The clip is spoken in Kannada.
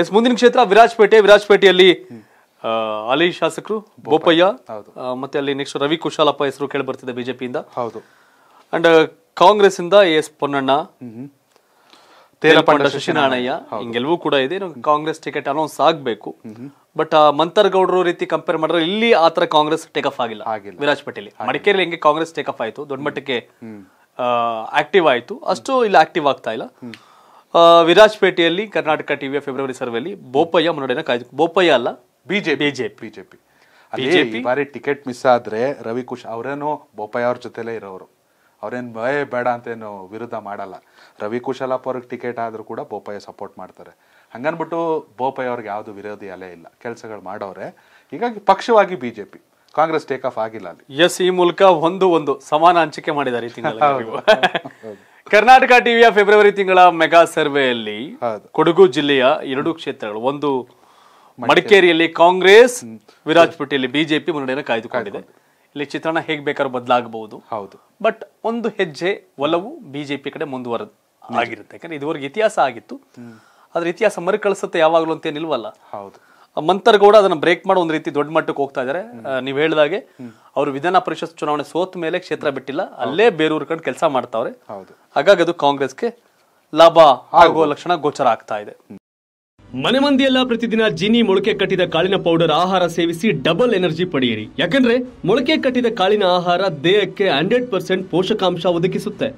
ಎಸ್ ಮುಂದಿನ ಕ್ಷೇತ್ರ ವಿರಾಜಪೇಟೆ ವಿರಾಜಪೇಟೆಯಲ್ಲಿ ಅಲಿ ಶಾಸಕರು ಬೋಪಯ್ಯ ಮತ್ತೆ ಅಲ್ಲಿ ನೆಕ್ಸ್ಟ್ ರವಿ ಕುಶಾಲಪ್ಪ ಹೆಸರು ಕೇಳಿ ಬರ್ತಿದೆ ಬಿಜೆಪಿಯಿಂದ ಹೌದು ಅಂಡ್ ಕಾಂಗ್ರೆಸ್ ಇಂದ ಎಸ್ ಪೊನ್ನಣ್ಣ ತೇರಪಂಡ ಶಶಿನಾಣಯ್ಯ ಹಿಂಗೆಲ್ಲವೂ ಕೂಡ ಇದೆ ಕಾಂಗ್ರೆಸ್ ಟಿಕೆಟ್ ಅನೌನ್ಸ್ ಆಗಬೇಕು ಬಟ್ ಮಂತರ್ಗೌಡರ ರೀತಿ ಕಂಪೇರ್ ಮಾಡಿದ್ರೆ ಇಲ್ಲಿ ಆ ತರ ಕಾಂಗ್ರೆಸ್ ಟೇಕ್ ಆಫ್ ಆಗಿಲ್ಲ ವಿರಾಜಪೇಟೆಯಲ್ಲಿ ಮಡಿಕೇರಿ ಹೆಂಗೆ ಕಾಂಗ್ರೆಸ್ ಟೇಕ್ ಆಫ್ ಆಯ್ತು ದೊಡ್ಡ ಮಟ್ಟಕ್ಕೆ ಆಕ್ಟಿವ್ ಆಯ್ತು ಅಷ್ಟು ಇಲ್ಲಿ ಆಕ್ಟಿವ್ ಆಗ್ತಾ ಇಲ್ಲ ವಿರಾಜಪೇಟೆಯಲ್ಲಿ ಕರ್ನಾಟಕ ಟಿವಿಯ ಫೆಬ್ರವರಿ ಸರ್ವೆಯಲ್ಲಿ ಬೋಪಯ್ಯ ಮುನ್ನಡೆಯನ್ನು ಕಾಯ್ದು ಬೋಪಯ್ಯ ಅಲ್ಲ ಬಿಜೆಪಿ ಬಿಜೆಪಿ ಬಿಜೆಪಿ ಬಿಜೆಪಿ ಬಾರಿ ಟಿಕೆಟ್ ಮಿಸ್ ಆದ್ರೆ ಕುಶ್ ಅವರೇನು ಬೋಪಯ್ಯ ಅವ್ರ ಜೊತೆಲೇ ಇರೋರು ಅವ್ರೇನು ಭಯ ಬೇಡ ಅಂತೇನು ವಿರುದ್ಧ ಮಾಡಲ್ಲ ರವಿ ಕುಶಲಪ್ಪ ಅವ್ರಿಗೆ ಟಿಕೆಟ್ ಆದರೂ ಕೂಡ ಬೋಪಯ್ಯ ಸಪೋರ್ಟ್ ಮಾಡ್ತಾರೆ ಹಂಗನ್ಬಿಟ್ಟು ಬೋಪಯ್ಯ ಅವ್ರಿಗೆ ಯಾವುದು ವಿರೋಧಿ ಅಲೆ ಇಲ್ಲ ಕೆಲಸಗಳು ಮಾಡೋರೆ ಹೀಗಾಗಿ ಪಕ್ಷವಾಗಿ ಬಿಜೆಪಿ ಕಾಂಗ್ರೆಸ್ ಟೇಕ್ ಆಫ್ ಆಗಿಲ್ಲ ಅಲ್ಲಿ ಎಸ್ ಈ ಮೂಲಕ ಒಂದು ಒಂದು ಸಮಾನ ಹಂಚಿಕೆ ಮಾಡಿದ್ದಾರೆ ಈ ಕರ್ನಾಟಕ ಟಿವಿಯ ಫೆಬ್ರವರಿ ತಿಂಗಳ ಮೆಗಾ ಸರ್ವೆಯಲ್ಲಿ ಕೊಡಗು ಜಿಲ್ಲೆಯ ಎರಡು ಕ್ಷೇತ್ರಗಳು ಒಂದು ಮಡಿಕೇರಿಯಲ್ಲಿ ಕಾಂಗ್ರೆಸ್ ವಿರಾಜಪೇಟೆಯಲ್ಲಿ ಬಿಜೆಪಿ ಮುನ್ನಡೆಯನ್ನು ಕಾಯ್ದುಕೊಂಡಿದೆ ಇಲ್ಲಿ ಚಿತ್ರಣ ಹೇಗ್ ಬೇಕಾದ್ರೂ ಬದಲಾಗಬಹುದು ಹೌದು ಬಟ್ ಒಂದು ಹೆಜ್ಜೆ ಒಲವು ಬಿಜೆಪಿ ಕಡೆ ಮುಂದುವರ ಆಗಿರುತ್ತೆ ಯಾಕಂದ್ರೆ ಇದುವರೆಗೆ ಇತಿಹಾಸ ಆಗಿತ್ತು ಆದ್ರೆ ಇತಿಹಾಸ ಮರುಕಳಿಸುತ್ತೆ ಯಾವಾಗಲೂ ಅಂತ ನಿಲ್ವಲ್ಲ ಹೌದು ಮಂತರ್ ಗೌಡ ಅದನ್ನ ಬ್ರೇಕ್ ಮಾಡೋ ಒಂದ್ ರೀತಿ ದೊಡ್ಡ ಮಟ್ಟಕ್ಕೆ ಹೋಗ್ತಾ ಇದಾರೆ ನೀವು ಹೇಳಿದಾಗೆ ಅವರು ವಿಧಾನ ಪರಿಷತ್ ಚುನಾವಣೆ ಸೋತ ಮೇಲೆ ಕ್ಷೇತ್ರ ಬಿಟ್ಟಿಲ್ಲ ಅಲ್ಲೇ ಬೇರೂರ್ ಕಡೆ ಕೆಲಸ ಮಾಡ್ತಾವ್ರೆ ಹಾಗಾಗಿ ಅದು ಕಾಂಗ್ರೆಸ್ಗೆ ಲಾಭ ಆಗುವ ಲಕ್ಷಣ ಗೋಚರ ಆಗ್ತಾ ಇದೆ ಮನೆ ಮಂದಿಯೆಲ್ಲ ಪ್ರತಿದಿನ ಜಿನಿ ಮೊಳಕೆ ಕಟ್ಟಿದ ಕಾಳಿನ ಪೌಡರ್ ಆಹಾರ ಸೇವಿಸಿ ಡಬಲ್ ಎನರ್ಜಿ ಪಡೆಯಿರಿ ಯಾಕಂದ್ರೆ ಮೊಳಕೆ ಕಟ್ಟಿದ ಕಾಳಿನ ಆಹಾರ ದೇಹಕ್ಕೆ ಹಂಡ್ರೆಡ್ ಪರ್ಸೆಂಟ್ ಪೋಷಕಾಂಶ ಒದಗಿಸುತ್ತೆ